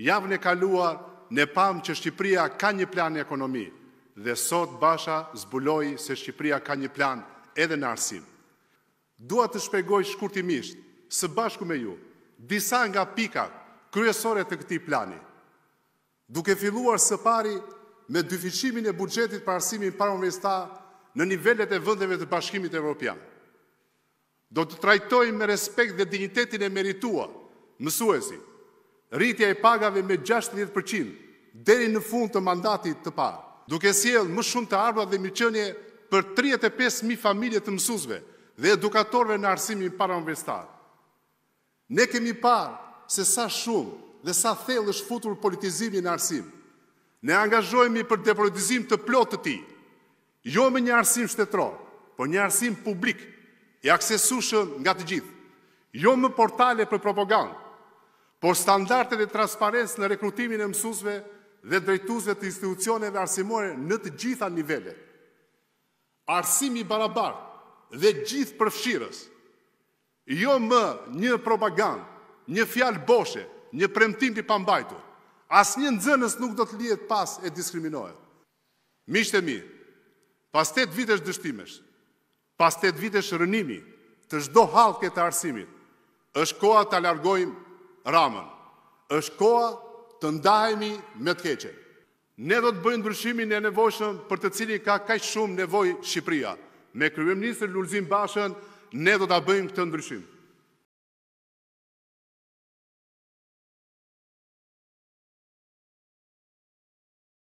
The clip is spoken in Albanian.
javën e kaluar, në pam që Shqipria ka një plan e ekonomi, dhe sot Basha zbuloi se Shqipria ka një plan edhe në arsim. Dua të shpegoj shkurtimisht, së bashku me ju, disa nga pikat kryesore të këti plani. Duke filluar së pari me dyfishimin e bugjetit për arsimin parë mërësta në nivellet e vëndeve të bashkimit e Europian. Do të trajtojmë me respekt dhe dignitetin e merituar, mësuesit, rritja e pagave me 60% deri në fund të mandatit të parë, duke sjell më shumë të ardha dhe mirëqenie për 35000 familje të mësuesve dhe edukatorëve në arsimin parauniversitar. Ne kemi parë se sa shumë dhe sa thellë është futur politizimi në arsim. Ne angazhohemi për depolitizim të plot të tij, jo me një arsim shtetror, por një arsim publik i aksesueshëm nga të gjithë. Jo me portale për propagandë, por standarte dhe transparentës në rekrutimin e mësusve dhe drejtusve të institucioneve arsimore në të gjitha nivellet. Arsimi barabar dhe gjithë përfshirës, jo më një propagandë, një fjalë boshe, një premtim për pambajtu, asë një nëzënës nuk do të lijet pas e diskriminohet. Mishtë e mi, pas 8 vitesh dështimesh, pas 8 vitesh rënimi, të shdo halket e arsimit, është koha të alargojmë ramën. është koa të ndajemi me të keqen. Ne do të bëjmë ndryshimin e nevojshëm për të cili ka kaq shumë nevojë Shqipëria. Me kryeministrin Lulzim Bashën ne do ta bëjmë këtë ndryshim.